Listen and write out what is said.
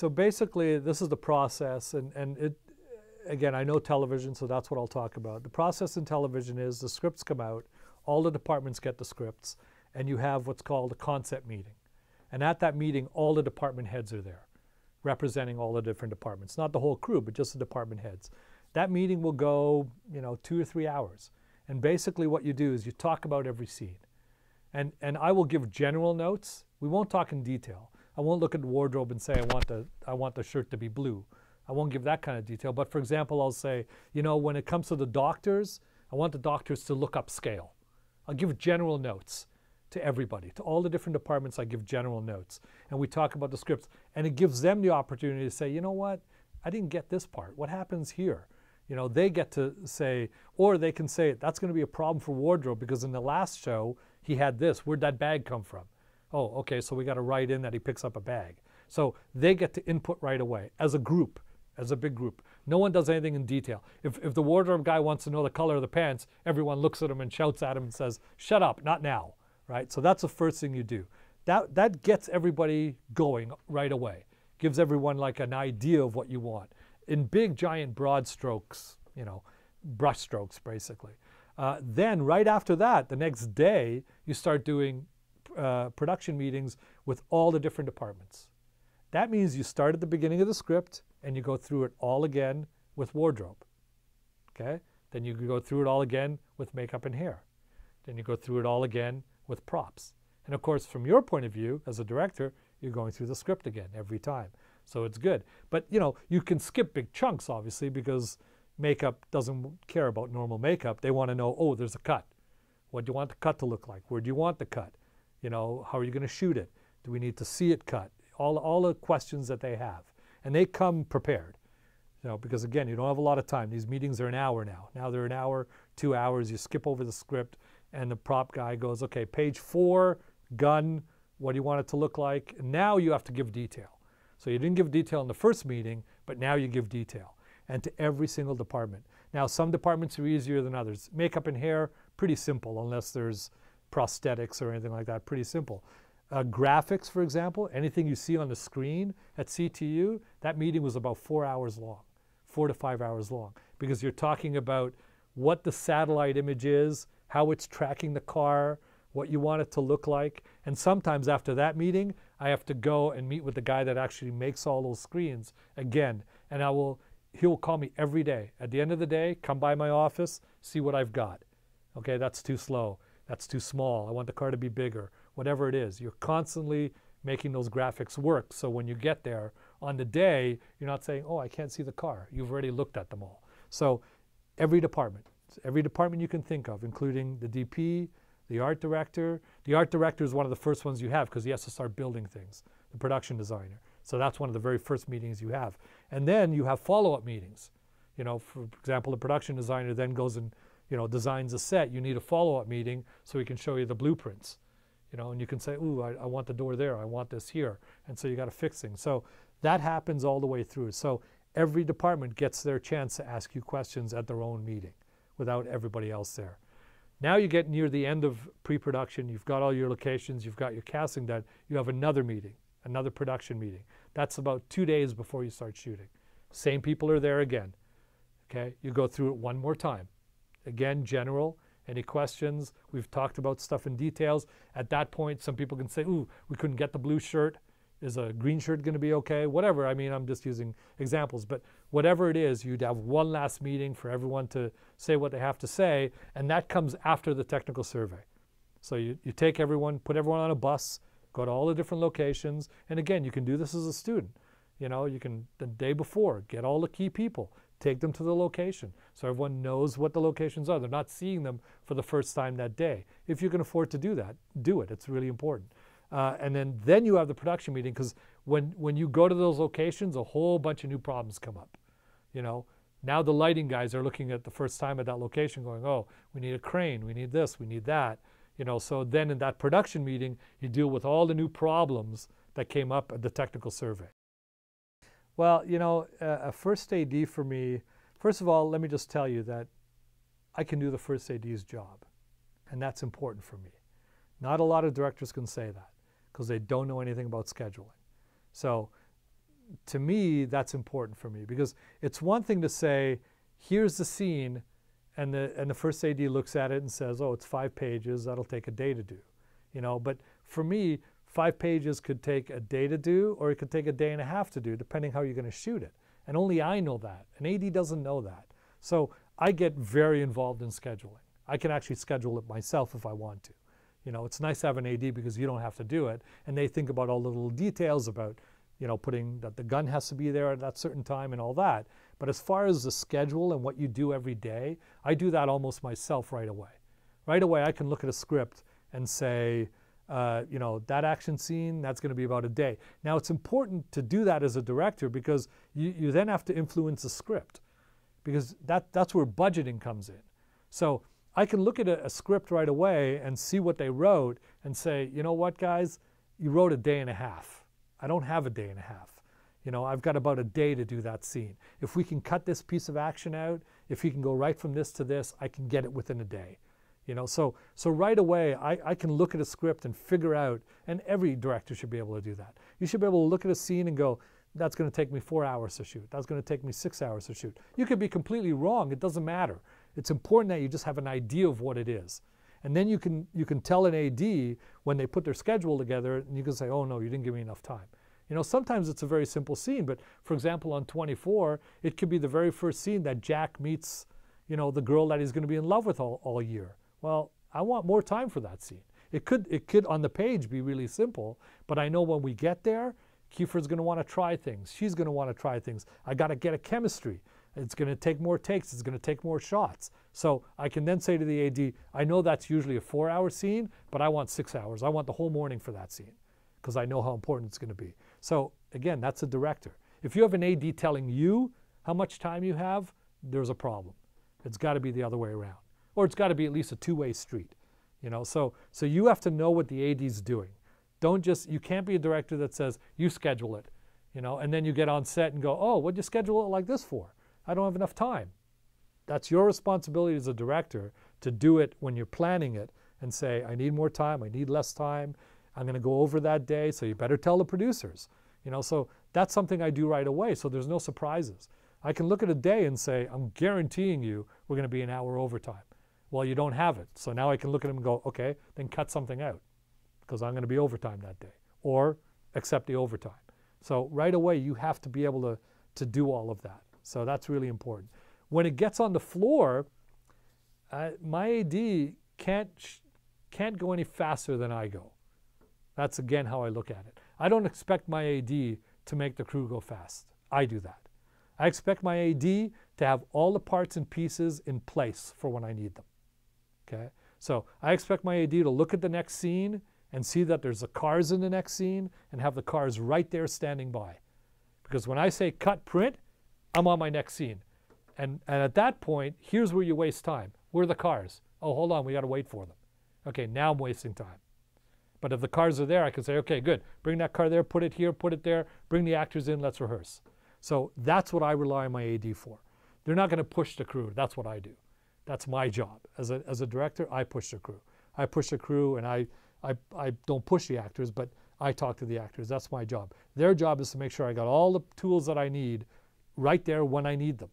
so basically, this is the process, and, and it, again, I know television, so that's what I'll talk about. The process in television is the scripts come out, all the departments get the scripts, and you have what's called a concept meeting. And at that meeting, all the department heads are there, representing all the different departments. Not the whole crew, but just the department heads. That meeting will go, you know, two or three hours. And basically, what you do is you talk about every scene. And, and I will give general notes. We won't talk in detail. I won't look at the wardrobe and say I want the I want the shirt to be blue. I won't give that kind of detail. But for example, I'll say, you know, when it comes to the doctors, I want the doctors to look up scale. I'll give general notes to everybody, to all the different departments. I give general notes, and we talk about the scripts, and it gives them the opportunity to say, you know what, I didn't get this part. What happens here? You know, they get to say, or they can say, that's going to be a problem for wardrobe because in the last show he had this. Where'd that bag come from? oh, okay, so we got to write in that he picks up a bag. So they get to input right away as a group, as a big group. No one does anything in detail. If, if the wardrobe guy wants to know the color of the pants, everyone looks at him and shouts at him and says, shut up, not now, right? So that's the first thing you do. That, that gets everybody going right away, gives everyone like an idea of what you want in big, giant, broad strokes, you know, brush strokes basically. Uh, then right after that, the next day, you start doing uh, production meetings with all the different departments. That means you start at the beginning of the script and you go through it all again with wardrobe. Okay? Then you go through it all again with makeup and hair. Then you go through it all again with props. And of course, from your point of view as a director, you're going through the script again every time. So it's good. But you know, you can skip big chunks obviously because makeup doesn't care about normal makeup. They want to know, oh, there's a cut. What do you want the cut to look like? Where do you want the cut? You know, how are you going to shoot it? Do we need to see it cut? All, all the questions that they have. And they come prepared. You know, because again, you don't have a lot of time. These meetings are an hour now. Now they're an hour, two hours. You skip over the script, and the prop guy goes, okay, page four, gun, what do you want it to look like? And now you have to give detail. So you didn't give detail in the first meeting, but now you give detail. And to every single department. Now, some departments are easier than others. Makeup and hair, pretty simple, unless there's prosthetics or anything like that. Pretty simple. Uh, graphics, for example, anything you see on the screen at CTU, that meeting was about four hours long, four to five hours long, because you're talking about what the satellite image is, how it's tracking the car, what you want it to look like. And sometimes after that meeting, I have to go and meet with the guy that actually makes all those screens again. And I will, he will call me every day. At the end of the day, come by my office, see what I've got. Okay, that's too slow that's too small. I want the car to be bigger. Whatever it is, you're constantly making those graphics work. So when you get there on the day, you're not saying, oh, I can't see the car. You've already looked at them all. So every department, every department you can think of, including the DP, the art director. The art director is one of the first ones you have because he has to start building things, the production designer. So that's one of the very first meetings you have. And then you have follow up meetings. You know, for example, the production designer then goes and you know, designs a set, you need a follow-up meeting so we can show you the blueprints. You know, and you can say, ooh, I, I want the door there, I want this here. And so you got to fix things. So that happens all the way through. So every department gets their chance to ask you questions at their own meeting without everybody else there. Now you get near the end of pre-production, you've got all your locations, you've got your casting done, you have another meeting, another production meeting. That's about two days before you start shooting. Same people are there again. Okay, you go through it one more time again, general. Any questions? We've talked about stuff in details. At that point, some people can say, ooh, we couldn't get the blue shirt. Is a green shirt going to be okay? Whatever. I mean, I'm just using examples. But whatever it is, you'd have one last meeting for everyone to say what they have to say. And that comes after the technical survey. So you, you take everyone, put everyone on a bus, go to all the different locations. And again, you can do this as a student. You know, you can the day before get all the key people, take them to the location so everyone knows what the locations are. They're not seeing them for the first time that day. If you can afford to do that, do it. It's really important. Uh, and then, then you have the production meeting because when, when you go to those locations, a whole bunch of new problems come up. You know, now the lighting guys are looking at the first time at that location going, oh, we need a crane, we need this, we need that. You know, so then in that production meeting, you deal with all the new problems that came up at the technical survey. Well, you know, a first AD for me, first of all, let me just tell you that I can do the first AD's job, and that's important for me. Not a lot of directors can say that because they don't know anything about scheduling. So to me, that's important for me because it's one thing to say, here's the scene, and the, and the first AD looks at it and says, oh, it's five pages, that'll take a day to do. You know, but for me, Five pages could take a day to do, or it could take a day and a half to do, depending how you're going to shoot it. And only I know that. An AD doesn't know that. So I get very involved in scheduling. I can actually schedule it myself if I want to. You know, it's nice to have an AD because you don't have to do it, and they think about all the little details about, you know, putting that the gun has to be there at that certain time and all that. But as far as the schedule and what you do every day, I do that almost myself right away. Right away, I can look at a script and say, uh, you know, that action scene, that's going to be about a day. Now, it's important to do that as a director because you, you then have to influence the script because that, that's where budgeting comes in. So I can look at a, a script right away and see what they wrote and say, you know what, guys, you wrote a day and a half. I don't have a day and a half. You know, I've got about a day to do that scene. If we can cut this piece of action out, if we can go right from this to this, I can get it within a day. You know, so so right away I, I can look at a script and figure out, and every director should be able to do that. You should be able to look at a scene and go, that's going to take me four hours to shoot. That's going to take me six hours to shoot. You could be completely wrong. It doesn't matter. It's important that you just have an idea of what it is. And then you can you can tell an AD when they put their schedule together, and you can say, "Oh no, you didn't give me enough time." You know, sometimes it's a very simple scene, but for example, on 24, it could be the very first scene that Jack meets, you know, the girl that he's going to be in love with all, all year. Well, I want more time for that scene. It could, it could on the page be really simple, but I know when we get there, Kiefer's going to want to try things. She's going to want to try things. I got to get a chemistry. It's going to take more takes. It's going to take more shots. So I can then say to the AD, I know that's usually a four hour scene, but I want six hours. I want the whole morning for that scene because I know how important it's going to be. So again, that's a director. If you have an AD telling you how much time you have, there's a problem. It's got to be the other way around or it's got to be at least a two-way street. You know, so so you have to know what the AD is doing. Don't just you can't be a director that says you schedule it, you know, and then you get on set and go, oh, what'd you schedule it like this for? I don't have enough time. That's your responsibility as a director to do it when you're planning it and say, I need more time, I need less time, I'm going to go over that day, so you better tell the producers. You know, so that's something I do right away, so there's no surprises. I can look at a day and say, I'm guaranteeing you we're going to be an hour overtime. Well, you don't have it. So now I can look at him and go, okay, then cut something out because I'm going to be overtime that day or accept the overtime. So right away, you have to be able to, to do all of that. So that's really important. When it gets on the floor, uh, my AD can't, can't go any faster than I go. That's again how I look at it. I don't expect my AD to make the crew go fast. I do that. I expect my AD to have all the parts and pieces in place for when I need them. Okay? So I expect my AD to look at the next scene and see that there's the cars in the next scene and have the cars right there standing by. Because when I say cut print, I'm on my next scene. And, and at that point, here's where you waste time. Where are the cars? Oh, hold on, we got to wait for them. Okay, now I'm wasting time. But if the cars are there, I can say, okay, good, bring that car there, put it here, put it there, bring the actors in, let's rehearse. So that's what I rely on my AD for. They're not going to push the crew, that's what I do. That's my job. As a, as a director, I push the crew. I push the crew and I, I, I don't push the actors, but I talk to the actors. That's my job. Their job is to make sure I got all the tools that I need right there when I need them.